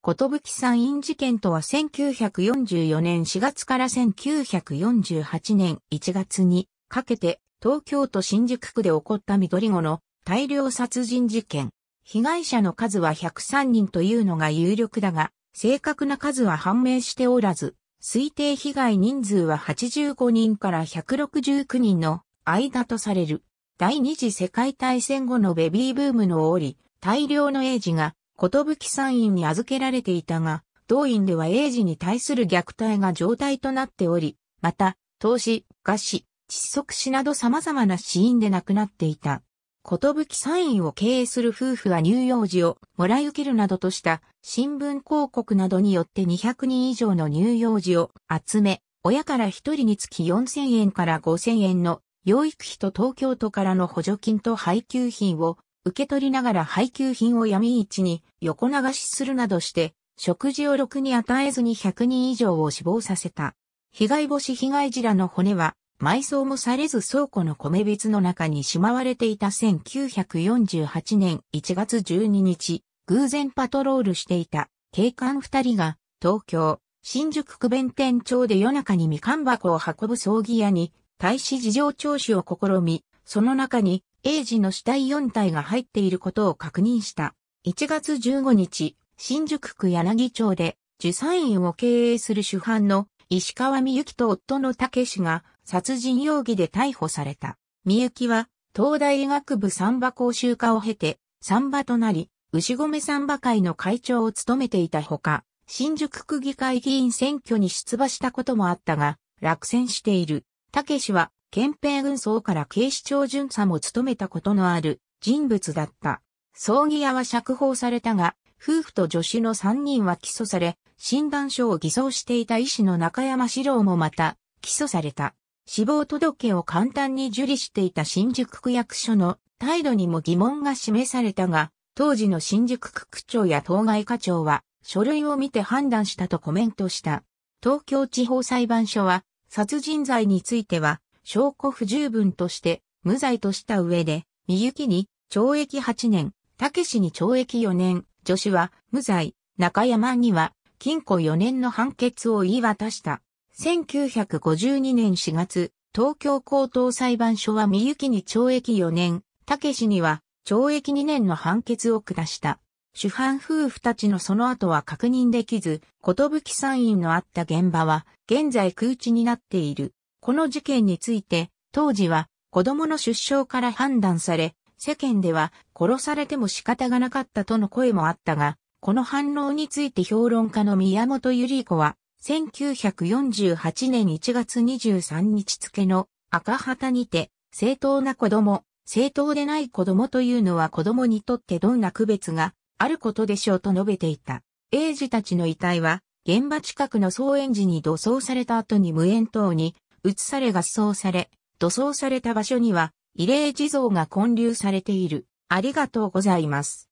ことぶき山院事件とは1944年4月から1948年1月にかけて東京都新宿区で起こった緑子の大量殺人事件。被害者の数は103人というのが有力だが、正確な数は判明しておらず、推定被害人数は85人から169人の間とされる。第二次世界大戦後のベビーブームの折、大量の英ジがことぶき産院に預けられていたが、同院では英治に対する虐待が状態となっており、また、投資、餓死、窒息死など様々な死因で亡くなっていた。ことぶき産院を経営する夫婦は乳幼児をもらい受けるなどとした新聞広告などによって200人以上の乳幼児を集め、親から1人につき4000円から5000円の養育費と東京都からの補助金と配給品を受け取りながら配給品を闇市に横流しするなどして、食事をろくに与えずに100人以上を死亡させた。被害母子被害児らの骨は、埋葬もされず倉庫の米びつの中にしまわれていた1948年1月12日、偶然パトロールしていた警官二人が、東京、新宿区弁店町で夜中にみかん箱を運ぶ葬儀屋に、大使事情聴取を試み、その中に英治の死体4体が入っていることを確認した。1月15日、新宿区柳町で、受産院を経営する主犯の石川美雪と夫の武氏が殺人容疑で逮捕された。美雪は東大医学部三馬講習科を経て三馬となり、牛込三馬会の会長を務めていたほか、新宿区議会議員選挙に出馬したこともあったが、落選している。武氏は憲兵軍曹から警視庁巡査も務めたことのある人物だった。葬儀屋は釈放されたが、夫婦と助手の3人は起訴され、診断書を偽装していた医師の中山史郎もまた起訴された。死亡届を簡単に受理していた新宿区役所の態度にも疑問が示されたが、当時の新宿区区長や当該課長は書類を見て判断したとコメントした。東京地方裁判所は殺人罪については証拠不十分として無罪とした上で、みゆきに懲役8年、たけしに懲役4年、女子は無罪、中山には禁錮4年の判決を言い渡した。1952年4月、東京高等裁判所はみゆきに懲役4年、たけしには懲役2年の判決を下した。主犯夫婦たちのその後は確認できず、ことぶき参院のあった現場は現在空地になっている。この事件について、当時は子供の出生から判断され、世間では殺されても仕方がなかったとの声もあったが、この反応について評論家の宮本ゆり子は、1948年1月23日付の赤旗にて、正当な子供、正当でない子供というのは子供にとってどんな区別があることでしょうと述べていた。英児たちの遺体は、現場近くの総園寺に土葬された後に無縁等に移され合葬され、塗装された場所には、慰霊地蔵が建立されている。ありがとうございます。